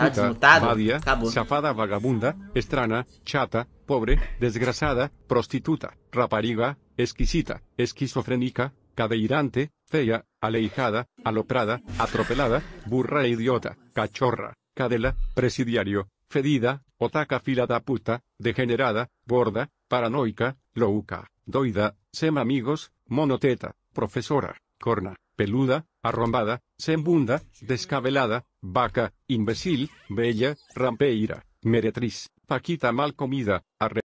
Puta, zafada vagabunda, estrana, chata, pobre, desgrasada, prostituta, rapariga, exquisita, esquizofrénica, cadeirante, fea, aleijada, aloprada, atropelada, burra e idiota, cachorra, cadela, presidiario, fedida, otaca filada puta, degenerada, borda, paranoica, louca, doida, sema amigos, monoteta, profesora, corna peluda, arrombada, sembunda, descabelada, vaca, imbécil, bella, rampeira, meretriz, paquita mal comida, arre